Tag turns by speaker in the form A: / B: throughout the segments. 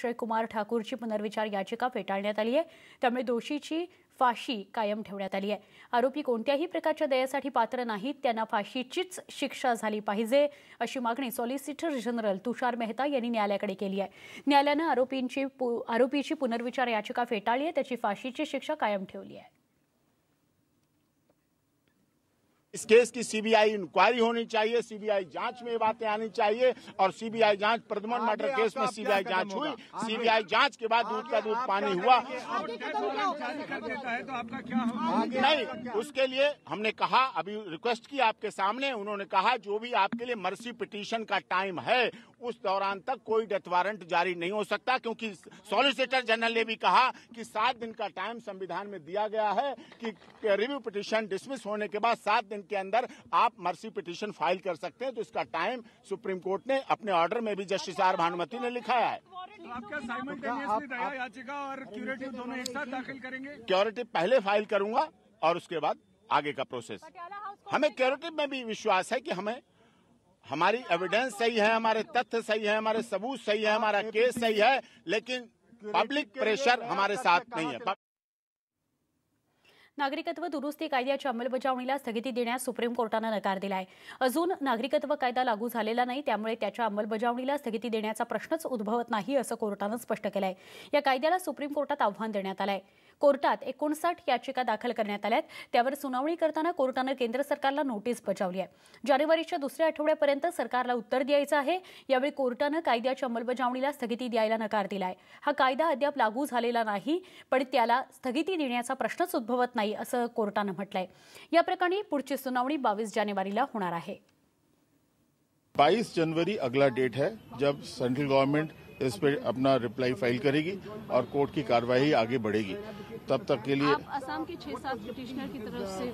A: अक्षय कुमार ठाकूरची पुनर्विचार याचिका फेटाळण्यात आली आहे त्यामुळे दोषीची फाशी कायम ठेवण्यात आली आहे आरोपी कोणत्याही प्रकारच्या दयासाठी पात्र नाहीत त्यांना फाशीचीच शिक्षा झाली पाहिजे अशी मागणी सॉलिसिटर जनरल तुषार मेहता यांनी न्यायालयाकडे केली आहे न्यायालयानं आरोपींची आरोपीची पुनर्विचार याचिका फेटाळली आहे त्याची फाशीची शिक्षा कायम ठेवली आहे
B: इस केस की सीबीआई इंक्वायरी होनी चाहिए सीबीआई जांच में बातें आनी चाहिए और सीबीआई जांच प्रदमन मर्डर केस में सीबीआई जांच हुई सीबीआई जांच के बाद दूध का दूध पानी हुआ नहीं उसके लिए हमने कहा अभी रिक्वेस्ट की आपके सामने उन्होंने कहा जो भी आपके लिए मर्सी पिटीशन का टाइम है उस दौरान तक कोई डेथ वारंट जारी नहीं हो सकता क्योंकि सॉलिसिटर जनरल ने भी कहा कि सात दिन का टाइम संविधान में दिया गया है कि रिव्यू पिटीशन डिसमिस होने के बाद सात दिन दिन के अंदर आप मर्सी पिटिशन फाइल कर सकते हैं तो इसका टाइम सुप्रीम कोर्ट ने अपने ऑर्डर में भी जस्टिस आर भानुमति ने लिखाया है तो क्योरिटी पहले फाइल करूंगा और उसके बाद आगे का प्रोसेस हमें क्योरिटी में भी विश्वास है कि हमें हमारी एविडेंस सही है हमारे तथ्य सही है हमारे सबूत सही है हमारा केस सही है लेकिन पब्लिक प्रेशर हमारे साथ नहीं है
A: नागरिकत्व दुरुस्ती कायद्याच्या अंमलबजावणीला स्थगिती देण्यास सुप्रीम कोर्टानं नकार दिलाय अजून नागरिकत्व कायदा लागू झालेला नाही त्यामुळे त्याच्या अंमलबजावणीला स्थगिती देण्याचा प्रश्नच उद्भवत नाही असं कोर्टानं स्पष्ट आहे या कायद्याला सुप्रीम कोर्टात आव्हान देण्यात आलं आहे कोर्टात एकोणसाठ याचिका दाखल करण्यात आल्यात त्यावर सुनावणी करताना कोर्टानं केंद्र सरकारला नोटीस बजावली आहे जानेवारीच्या दुसऱ्या आठवड्यापर्यंत सरकारला उत्तर द्यायचं आहे यावेळी कोर्टानं कायद्याच्या अंमलबजावणीला स्थगिती द्यायला नकार आहे हा कायदा अद्याप लागू झालेला नाही पण त्याला स्थगिती देण्याचा प्रश्नच उद्भवत नाही असं कोर्टानं म्हटलंय या प्रकरणी पुढची सुनावणी बावीस जानेवारीला होणार आहे
C: बाईस जनवरी अगला डेट है जब सेंट्रल गवर्नमेंट इस पर अपना रिप्लाई फाइल करेगी और कोर्ट की कार्यवाही आगे बढ़ेगी
A: तब तक के लिए असम के छह
C: सात पिटिशनर की तरफ से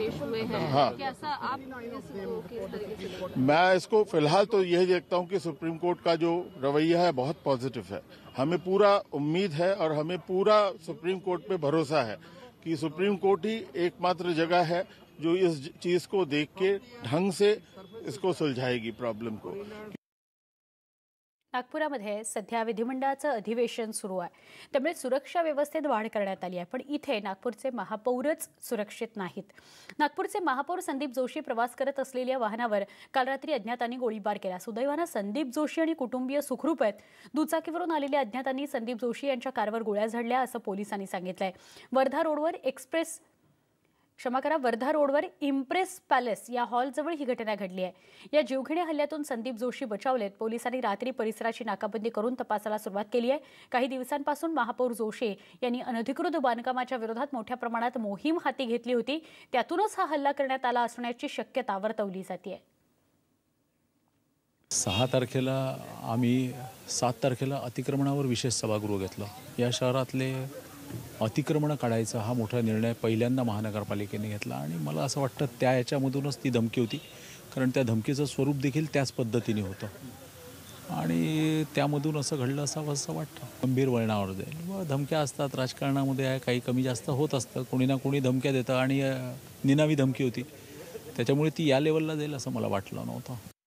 C: पेश हुए हैं हाँ कैसा आप इस मैं इसको फिलहाल तो यही देखता हूँ कि सुप्रीम कोर्ट का जो रवैया है बहुत पॉजिटिव है हमें पूरा उम्मीद है और हमें पूरा सुप्रीम कोर्ट पे भरोसा है कि सुप्रीम कोर्ट ही एकमात्र जगह है जो इस चीज को देख के ढंग से इसको सुलझाएगी प्रॉब्लम को
A: नागपुरामध्ये सध्या विधिमंडळाचं अधिवेशन सुरू आहे त्यामुळे सुरक्षा व्यवस्थेत वाढ करण्यात आली आहे पण इथे नागपूरचे महापौरच सुरक्षित नाहीत नागपूरचे महापौर संदीप जोशी प्रवास करत असलेल्या वाहनावर काल रात्री अज्ञातांनी गोळीबार केला सुदैवानं संदीप जोशी आणि कुटुंबीय सुखरूप आहेत दुचाकीवरून आलेल्या अज्ञातांनी संदीप जोशी यांच्या कारवर गोळ्या झाडल्या असं पोलिसांनी सांगितलंय वर्धा रोडवर एक्सप्रेस क्षमा करा वर्धा रोडवर इम्प्रेस पॅलेस या हॉलजवळ ही घटना घडली आहे या जीवघेण्या हल्ल्यातून संदीप जोशी बचावलेत पोलिसांनी रात्री परिसराची नाकाबंदी करून तपासाला सुरुवात केली आहे काही दिवसांपासून महापौर जोशी यांनी अनधिकृत बांधकामाच्या विरोधात मोठ्या प्रमाणात मोहीम हाती घेतली होती त्यातूनच हा हल्ला करण्यात आला असण्याची शक्यता वर्तवली जाते
D: सहा तारखेला आम्ही सात तारखेला अतिक्रमणावर विशेष सभागृह घेतलं या शहरातले अतिक्रमणं काढायचा हा मोठा निर्णय पहिल्यांदा महानगरपालिकेने घेतला आणि मला असं वाटतं त्या याच्यामधूनच ती धमकी होती कारण त्या धमकीचं स्वरूप देखील त्याच पद्धतीने होतं आणि त्यामधून असं घडलं असावं असं वाटतं गंभीर वळणावर जाईल व धमक्या असतात राजकारणामध्ये आहे काही कमी जास्त होत असतं कोणी ना कोणी धमक्या देतं आणि निनावी धमकी होती त्याच्यामुळे ती या लेवलला जाईल असं मला वाटलं नव्हतं